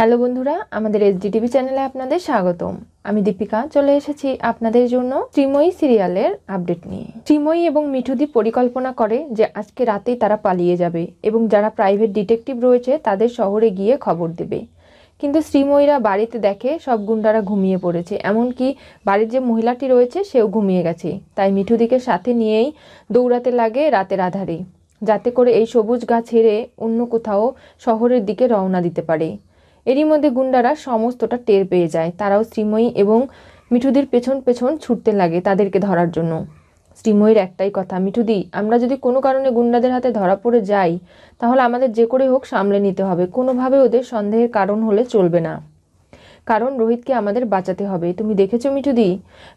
hello বন্ধুরা আমাদের TV চ্যানেলে আপনাদের স্বাগতম আমি দীপিকা চলে এসেছি আপনাদের জন্য শ্রীময়ী সিরিয়ালের আপডেট নিয়ে শ্রীময়ী এবং মিঠুদি পরিকল্পনা করে যে আজকে রাতেই তারা পালিয়ে যাবে এবং যারা প্রাইভেট ডিটেকটিভ রয়েছে তাদের শহরে গিয়ে খবর দেবে কিন্তু শ্রীময়ীরা বাড়িতে দেখে সব গুন্ডারা ঘুমিয়ে পড়েছে এমনকি বাড়ির যে মহিলাটি রয়েছে সেও ঘুমিয়ে গেছে তাই মিঠুদিকে সাথে নিয়েই দৌড়াতে লাগে রাতের আধারে যাতে করে এই সবুজ গাছ হেরে অন্য কোথাও শহরের দিকে রওনা দিতে পারে এরই মধ্যে গুন্ডারা সমস্তটা টের পেয়ে যায় তারাও শ্রীময়ী এবং মিঠুদির পেছন পেছন ছুটতে লাগে তাদেরকে ধরার জন্য শ্রীময়ীর একটাই কথা মিঠুদি আমরা যদি কোনো কারণে গুন্ডাদের হাতে ধরা পড়ে যাই তাহলে আমাদের যে করে হোক সামলে নিতে হবে কোনোভাবে ওদের সন্দেহের কারণ হলে চলবে না কারণ রোহিতকে আমাদের বাঁচাতে হবে তুমি দেখেছো মিঠুদি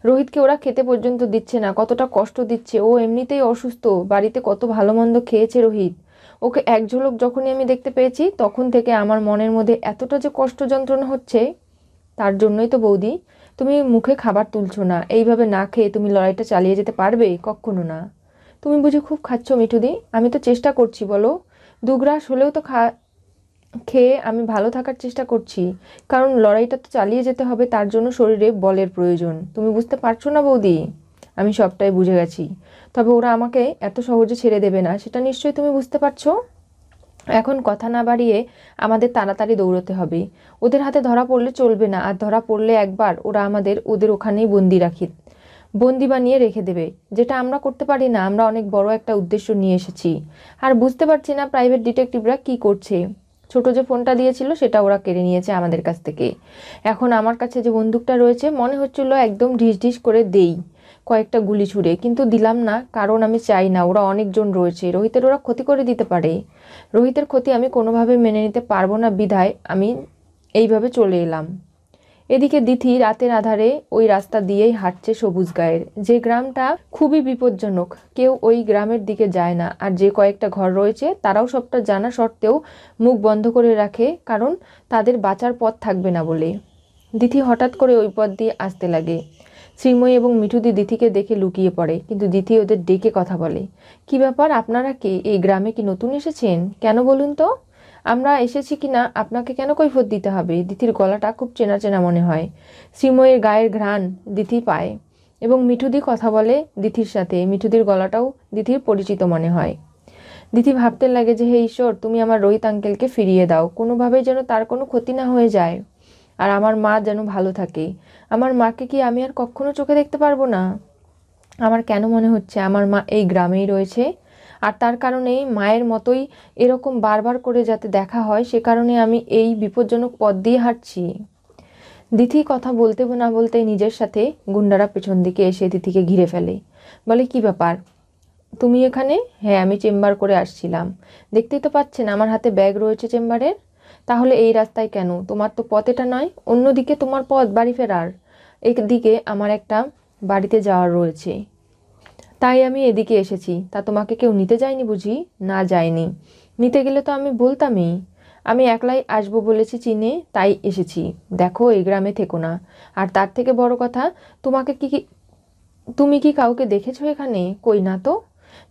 রোহিতকে ওরা খেতে পর্যন্ত দিচ্ছে না কতটা কষ্ট দিচ্ছে ও এমনিতেই অসুস্থ বাড়িতে কত ভালো মন্দ খেয়েছে রোহিত ওকে এক ঝলক যখনই আমি দেখতে পেয়েছি তখন থেকে আমার মনের মধ্যে এতটা যে কষ্ট যন্ত্রণা হচ্ছে তার জন্যই তো বৌদি তুমি মুখে খাবার তুলছো না এইভাবে না খেয়ে তুমি লড়াইটা চালিয়ে যেতে পারবে কখনো না তুমি বুঝি খুব খাচ্ছ মিঠুদি আমি তো চেষ্টা করছি বলো দুগ্রাস হলেও তো খা খেয়ে আমি ভালো থাকার চেষ্টা করছি কারণ লড়াইটা তো চালিয়ে যেতে হবে তার জন্য শরীরে বলের প্রয়োজন তুমি বুঝতে পারছো না বৌদি আমি সবটাই বুঝে গেছি তবে ওরা আমাকে এত সহজে ছেড়ে দেবে না সেটা নিশ্চয়ই তুমি বুঝতে পারছো এখন কথা না বাড়িয়ে আমাদের তাড়াতাড়ি দৌড়তে হবে ওদের হাতে ধরা পড়লে চলবে না আর ধরা পড়লে একবার ওরা আমাদের ওদের ওখানেই বন্দি রাখি বন্দি বানিয়ে রেখে দেবে যেটা আমরা করতে পারি না আমরা অনেক বড় একটা উদ্দেশ্য নিয়ে এসেছি আর বুঝতে পারছি না প্রাইভেট ডিটেকটিভরা কি করছে ছোট যে ফোনটা দিয়েছিল সেটা ওরা কেড়ে নিয়েছে আমাদের কাছ থেকে এখন আমার কাছে যে বন্দুকটা রয়েছে মনে হচ্ছিল একদম ঢিস ঢিস করে দেই কয়েকটা গুলি ছুড়ে কিন্তু দিলাম না কারণ আমি চাই না ওরা অনেকজন রয়েছে রোহিতের ওরা ক্ষতি করে দিতে পারে রোহিতের ক্ষতি আমি কোনোভাবে মেনে নিতে পারবো না বিধায় আমি এইভাবে চলে এলাম এদিকে দিথি রাতের আধারে ওই রাস্তা দিয়েই হাঁটছে সবুজ গায়ের যে গ্রামটা খুবই বিপজ্জনক কেউ ওই গ্রামের দিকে যায় না আর যে কয়েকটা ঘর রয়েছে তারাও সবটা জানা সত্ত্বেও মুখ বন্ধ করে রাখে কারণ তাদের বাঁচার পথ থাকবে না বলে দিথি হঠাৎ করে ওই পথ দিয়ে আসতে লাগে শ্রীময়ী এবং মিঠুদি দিথিকে দেখে লুকিয়ে পড়ে কিন্তু দিথি ওদের ডেকে কথা বলে কি ব্যাপার আপনারা কে এই গ্রামে কি নতুন এসেছেন কেন বলুন তো আমরা এসেছি কি না আপনাকে কেন কৈফত দিতে হবে দিথির গলাটা খুব চেনা চেনা মনে হয় শ্রীময়ের গায়ের ঘ্রাণ দিথি পায় এবং মিঠুদি কথা বলে দিথির সাথে মিঠুদির গলাটাও দিথির পরিচিত মনে হয় দিথি ভাবতে লাগে যে হে ঈশ্বর তুমি আমার রোহিত আঙ্কেলকে ফিরিয়ে দাও কোনোভাবেই যেন তার কোনো ক্ষতি না হয়ে যায় আর আমার মা যেন ভালো থাকে আমার মাকে কি আমি আর কখনো চোখে দেখতে পারবো না আমার কেন মনে হচ্ছে আমার মা এই গ্রামেই রয়েছে আর তার কারণে মায়ের মতোই এরকম বারবার করে যাতে দেখা হয় সে কারণে আমি এই বিপজ্জনক পথ দিয়ে হাঁটছি দিথি কথা বলতে না বলতে নিজের সাথে গুন্ডারা পেছন দিকে এসে দিথিকে ঘিরে ফেলে বলে কি ব্যাপার তুমি এখানে হ্যাঁ আমি চেম্বার করে আসছিলাম দেখতেই তো পাচ্ছেন আমার হাতে ব্যাগ রয়েছে চেম্বারের তাহলে এই রাস্তায় কেন তোমার তো পথ এটা নয় অন্যদিকে তোমার পথ বাড়ি ফেরার একদিকে আমার একটা বাড়িতে যাওয়ার রয়েছে তাই আমি এদিকে এসেছি তা তোমাকে কেউ নিতে যায়নি বুঝি না যায়নি নিতে গেলে তো আমি বলতামই আমি একলাই আসবো বলেছি চিনে তাই এসেছি দেখো এই গ্রামে থেকো না আর তার থেকে বড় কথা তোমাকে কি তুমি কি কাউকে দেখেছো এখানে কই না তো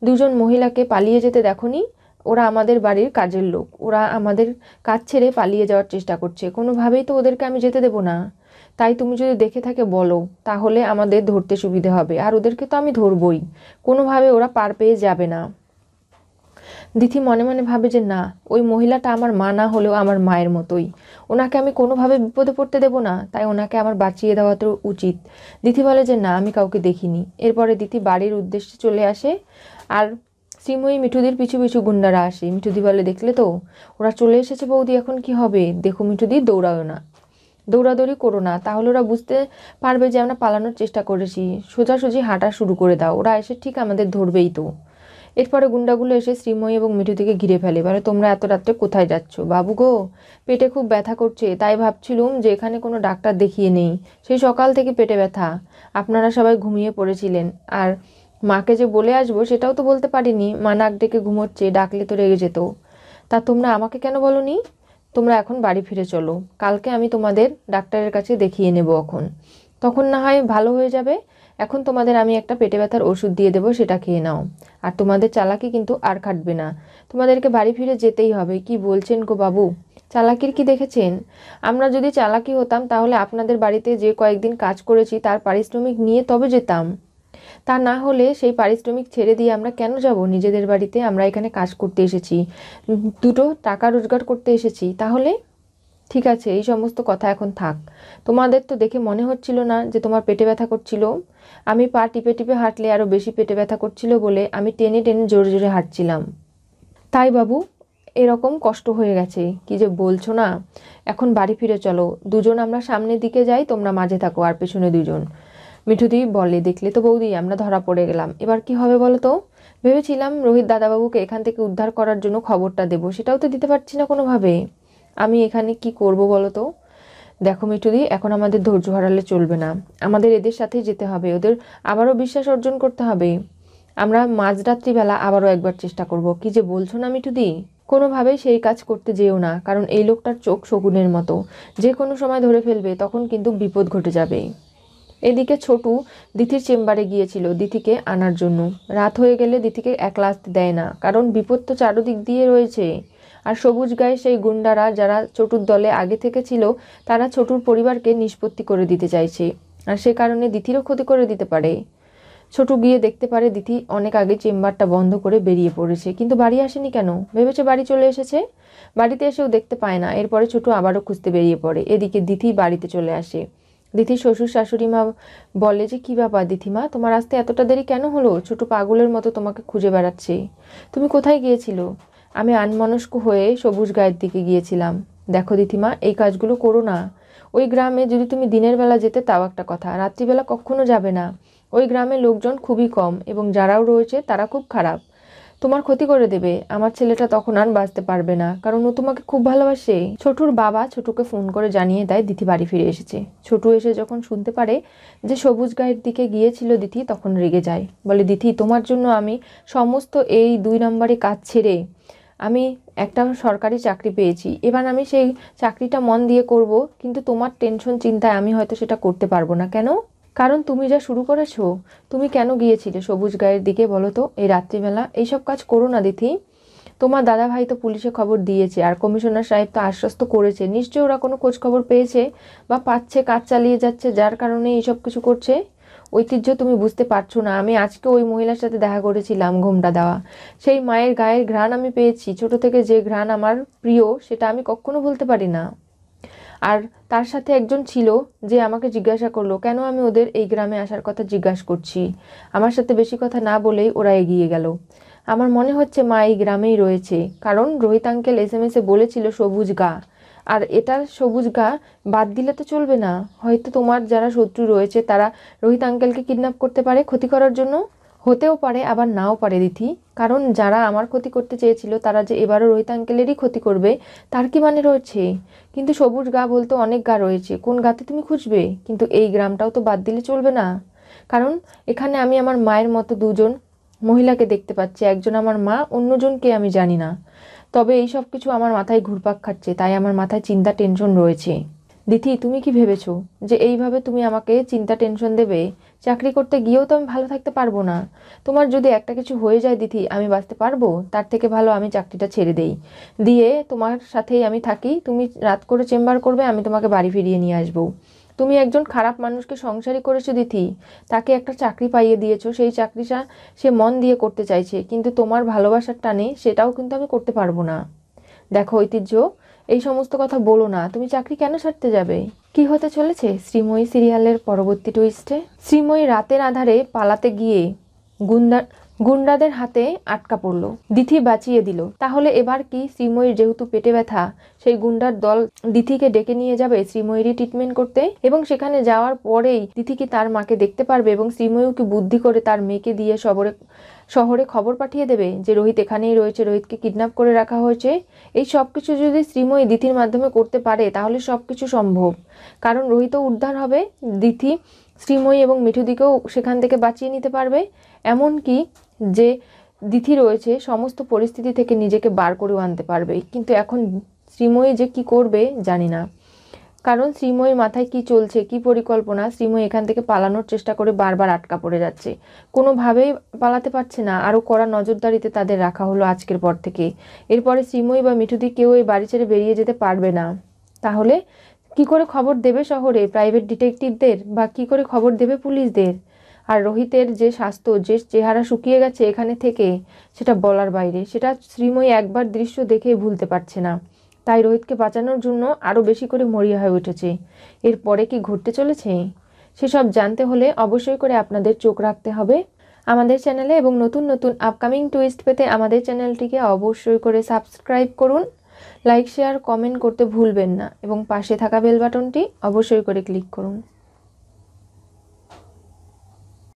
দুজন মহিলাকে পালিয়ে যেতে দেখো নি ওরা আমাদের বাড়ির কাজের লোক ওরা আমাদের কাজ ছেড়ে পালিয়ে যাওয়ার চেষ্টা করছে কোনোভাবেই তো ওদেরকে আমি যেতে দেবো না তাই তুমি যদি দেখে থাকে বলো তাহলে আমাদের ধরতে সুবিধে হবে আর ওদেরকে তো আমি ধরবই কোনোভাবে ওরা পার পেয়ে যাবে না দিথি মনে মনে ভাবে যে না ওই মহিলাটা আমার মা না হলেও আমার মায়ের মতোই ওনাকে আমি কোনোভাবে বিপদে পড়তে দেবো না তাই ওনাকে আমার বাঁচিয়ে দেওয়া তো উচিত দিথি বলে যে না আমি কাউকে দেখিনি এরপরে দিথি বাড়ির উদ্দেশ্যে চলে আসে আর শ্রীময়ী মিঠুদির পিছু পিছু গুন্ডারা আসে মিঠুদি বলে দেখলে তো ওরা চলে এসেছে বৌদি এখন কি হবে দেখো মিঠুদি দৌড়াও না দৌড়াদৌড়ি করো না তাহলে ওরা বুঝতে পারবে যে আমরা পালানোর চেষ্টা করেছি সোজাসুজি হাঁটা শুরু করে দাও ওরা এসে ঠিক আমাদের ধরবেই তো এরপরে গুন্ডাগুলো এসে শ্রীময়ী এবং মিঠুদিকে ঘিরে ফেলে বলে তোমরা এত রাত্রে কোথায় যাচ্ছ বাবু গো পেটে খুব ব্যথা করছে তাই ভাবছিলুম যে এখানে কোনো ডাক্তার দেখিয়ে নেই সেই সকাল থেকে পেটে ব্যথা আপনারা সবাই ঘুমিয়ে পড়েছিলেন আর মাকে যে বলে আসবো সেটাও তো বলতে পারিনি মা নাক ডেকে ঘুমোচ্ছে ডাকলে তো রেগে যেত তা তোমরা আমাকে কেন বলো নি তোমরা এখন বাড়ি ফিরে চলো কালকে আমি তোমাদের ডাক্তারের কাছে দেখিয়ে নেব এখন তখন না হয় ভালো হয়ে যাবে এখন তোমাদের আমি একটা পেটে ব্যথার ওষুধ দিয়ে দেবো সেটা খেয়ে নাও আর তোমাদের চালাকি কিন্তু আর খাটবে না তোমাদেরকে বাড়ি ফিরে যেতেই হবে কি বলছেন গো বাবু চালাকির কি দেখেছেন আমরা যদি চালাকি হতাম তাহলে আপনাদের বাড়িতে যে কয়েকদিন কাজ করেছি তার পারিশ্রমিক নিয়ে তবে যেতাম তা না হলে সেই পারিশ্রমিক ছেড়ে দিয়ে আমরা কেন যাব নিজেদের বাড়িতে আমরা এখানে কাজ করতে এসেছি দুটো টাকা রোজগার করতে এসেছি তাহলে ঠিক আছে এই সমস্ত কথা এখন থাক তোমাদের তো দেখে মনে হচ্ছিল না যে তোমার পেটে ব্যথা করছিল আমি পা টিপে টিপে হাঁটলে আরও বেশি পেটে ব্যথা করছিল বলে আমি টেনে টেনে জোরে জোরে হাঁটছিলাম তাই বাবু এরকম কষ্ট হয়ে গেছে কি যে বলছো না এখন বাড়ি ফিরে চলো দুজন আমরা সামনের দিকে যাই তোমরা মাঝে থাকো আর পেছনে দুজন মিঠুদি বলে দেখলে তো বৌদি আমরা ধরা পড়ে গেলাম এবার কি হবে বলো তো ভেবেছিলাম রোহিত দাদাবাবুকে এখান থেকে উদ্ধার করার জন্য খবরটা দেবো সেটাও তো দিতে পারছি না কোনোভাবে আমি এখানে কি করব বলো তো দেখো মিঠুদি এখন আমাদের ধৈর্য হারালে চলবে না আমাদের এদের সাথে যেতে হবে ওদের আবারও বিশ্বাস অর্জন করতে হবে আমরা মাঝরাত্রিবেলা আবারও একবার চেষ্টা করব কি যে বলছো না মিঠুদি কোনোভাবেই সেই কাজ করতে যেও না কারণ এই লোকটার চোখ শকুনের মতো যে কোনো সময় ধরে ফেলবে তখন কিন্তু বিপদ ঘটে যাবে এদিকে ছোটু দিথির চেম্বারে গিয়েছিল দিথিকে আনার জন্য রাত হয়ে গেলে দিথিকে একলা আসতে দেয় না কারণ বিপদ তো চারোদিক দিয়ে রয়েছে আর সবুজ গায়ে সেই গুন্ডারা যারা ছোটুর দলে আগে থেকে ছিল তারা ছোটুর পরিবারকে নিষ্পত্তি করে দিতে চাইছে আর সে কারণে দিথিরও ক্ষতি করে দিতে পারে ছোটু গিয়ে দেখতে পারে দিথি অনেক আগে চেম্বারটা বন্ধ করে বেরিয়ে পড়েছে কিন্তু বাড়ি আসেনি কেন ভেবেছে বাড়ি চলে এসেছে বাড়িতে এসেও দেখতে পায় না এরপরে ছোটু আবারও খুঁজতে বেরিয়ে পড়ে এদিকে দিথি বাড়িতে চলে আসে দিদির শ্বশুর শাশুড়ি মা বলে যে কী ব্যাপার দিদিমা তোমার আসতে এতটা দেরি কেন হলো ছোট পাগলের মতো তোমাকে খুঁজে বেড়াচ্ছি তুমি কোথায় গিয়েছিল আমি আনমনস্ক হয়ে সবুজ গায়ের দিকে গিয়েছিলাম দেখো দিদিমা এই কাজগুলো করো না ওই গ্রামে যদি তুমি দিনের বেলা যেতে তাও একটা কথা রাত্রিবেলা কখনো যাবে না ওই গ্রামের লোকজন খুবই কম এবং যারাও রয়েছে তারা খুব খারাপ তোমার ক্ষতি করে দেবে আমার ছেলেটা তখন আর বাঁচতে পারবে না কারণ ও তোমাকে খুব ভালোবাসে ছোটুর বাবা ছোটুকে ফোন করে জানিয়ে দেয় দিদি বাড়ি ফিরে এসেছে ছোটু এসে যখন শুনতে পারে যে সবুজ গায়ের দিকে গিয়েছিল দিদি তখন রেগে যায় বলে দিদি তোমার জন্য আমি সমস্ত এই দুই নম্বরে কাজ ছেড়ে আমি একটা সরকারি চাকরি পেয়েছি এবার আমি সেই চাকরিটা মন দিয়ে করব কিন্তু তোমার টেনশন চিন্তায় আমি হয়তো সেটা করতে পারবো না কেন কারণ তুমি যা শুরু করেছো তুমি কেন গিয়েছিলে সবুজ গায়ের দিকে বলো তো এই রাত্রিবেলা এইসব কাজ করো না দিদি তোমার দাদা ভাই তো পুলিশে খবর দিয়েছে আর কমিশনার সাহেব তো আশ্বস্ত করেছে নিশ্চয়ই ওরা কোনো খোঁজ খবর পেয়েছে বা পাচ্ছে কাজ চালিয়ে যাচ্ছে যার কারণে এইসব কিছু করছে ঐতিহ্য তুমি বুঝতে পারছো না আমি আজকে ওই মহিলার সাথে দেখা করেছিলাম ঘোমটা দেওয়া সেই মায়ের গায়ের ঘ্রাণ আমি পেয়েছি ছোট থেকে যে ঘ্রাণ আমার প্রিয় সেটা আমি কখনো ভুলতে পারি না আর তার সাথে একজন ছিল যে আমাকে জিজ্ঞাসা করলো কেন আমি ওদের এই গ্রামে আসার কথা জিজ্ঞাসা করছি আমার সাথে বেশি কথা না বলেই ওরা এগিয়ে গেল আমার মনে হচ্ছে মা এই গ্রামেই রয়েছে কারণ রোহিত আঙ্কেল এস এম এ বলেছিল সবুজ গা আর এটার সবুজ গা বাদ দিলে তো চলবে না হয়তো তোমার যারা শত্রু রয়েছে তারা রোহিত আঙ্কেলকে কিডন্যাপ করতে পারে ক্ষতি করার জন্য হতেও পারে আবার নাও পারে দিথি কারণ যারা আমার ক্ষতি করতে চেয়েছিল তারা যে এবারও রোহিত আঙ্কেলেরই ক্ষতি করবে তার কি মানে রয়েছে কিন্তু সবুজ গা বলতে অনেক গা রয়েছে কোন গাতে তুমি খুঁজবে কিন্তু এই গ্রামটাও তো বাদ দিলে চলবে না কারণ এখানে আমি আমার মায়ের মতো দুজন মহিলাকে দেখতে পাচ্ছি একজন আমার মা অন্যজনকে আমি জানি না তবে এই সব কিছু আমার মাথায় ঘুরপাক খাচ্ছে তাই আমার মাথায় চিন্তা টেনশন রয়েছে দিথি তুমি কি ভেবেছো যে এইভাবে তুমি আমাকে চিন্তা টেনশন দেবে চাকরি করতে গিয়েও তো আমি ভালো থাকতে পারবো না তোমার যদি একটা কিছু হয়ে যায় দিদি আমি বাঁচতে পারবো তার থেকে ভালো আমি চাকরিটা ছেড়ে দেই দিয়ে তোমার সাথেই আমি থাকি তুমি রাত করে চেম্বার করবে আমি তোমাকে বাড়ি ফিরিয়ে নিয়ে আসবো তুমি একজন খারাপ মানুষকে সংসারই করেছো দিথি তাকে একটা চাকরি পাইয়ে দিয়েছো সেই চাকরিটা সে মন দিয়ে করতে চাইছে কিন্তু তোমার ভালোবাসার টানে সেটাও কিন্তু আমি করতে পারবো না দেখো ঐতিহ্য এই সমস্ত কথা বলো না তুমি চাকরি কেন ছাড়তে যাবে কি হতে চলেছে শ্রীময়ী সিরিয়ালের পরবর্তী টুইস্টে শ্রীময়ী রাতের আধারে পালাতে গিয়ে গুন্ডা গুন্ডাদের হাতে আটকা পড়ল দিথি বাঁচিয়ে দিল তাহলে এবার কি শ্রীময়ীর যেহেতু পেটে ব্যথা সেই গুন্ডার দল দিথিকে ডেকে নিয়ে যাবে শ্রীময়ীরই ট্রিটমেন্ট করতে এবং সেখানে যাওয়ার পরেই দিথি কি তার মাকে দেখতে পারবে এবং শ্রীময়ীও কি বুদ্ধি করে তার মেয়েকে দিয়ে শবরে শহরে খবর পাঠিয়ে দেবে যে রোহিত এখানেই রয়েছে রোহিতকে কিডন্যাপ করে রাখা হয়েছে এই সব কিছু যদি শ্রীময়ী দিথির মাধ্যমে করতে পারে তাহলে সব কিছু সম্ভব কারণ রোহিতও উদ্ধার হবে দিথি শ্রীময়ী এবং মিঠুদিকেও সেখান থেকে বাঁচিয়ে নিতে পারবে এমনকি যে দিথি রয়েছে সমস্ত পরিস্থিতি থেকে নিজেকে বার করেও আনতে পারবে কিন্তু এখন শ্রীময়ী যে কি করবে জানি না কারণ শ্রীময়ীর মাথায় কি চলছে কি পরিকল্পনা শ্রীময়ী এখান থেকে পালানোর চেষ্টা করে বারবার আটকা পড়ে যাচ্ছে কোনোভাবেই পালাতে পারছে না আরও কড়া নজরদারিতে তাদের রাখা হলো আজকের পর থেকে এরপরে শ্রীময়ী বা মিঠুদি কেউ এই বাড়ি ছেড়ে বেরিয়ে যেতে পারবে না তাহলে কি করে খবর দেবে শহরে প্রাইভেট ডিটেকটিভদের বা কি করে খবর দেবে পুলিশদের আর রোহিতের যে স্বাস্থ্য যে চেহারা শুকিয়ে গেছে এখানে থেকে সেটা বলার বাইরে সেটা শ্রীময়ী একবার দৃশ্য দেখে ভুলতে পারছে না তাই রোহিতকে বাঁচানোর জন্য আরও বেশি করে মরিয়া হয়ে উঠেছে এরপরে কি ঘটতে চলেছে সেসব জানতে হলে অবশ্যই করে আপনাদের চোখ রাখতে হবে আমাদের চ্যানেলে এবং নতুন নতুন আপকামিং টুইস্ট পেতে আমাদের চ্যানেলটিকে অবশ্যই করে সাবস্ক্রাইব করুন লাইক শেয়ার কমেন্ট করতে ভুলবেন না এবং পাশে থাকা বেল বাটনটি অবশ্যই করে ক্লিক করুন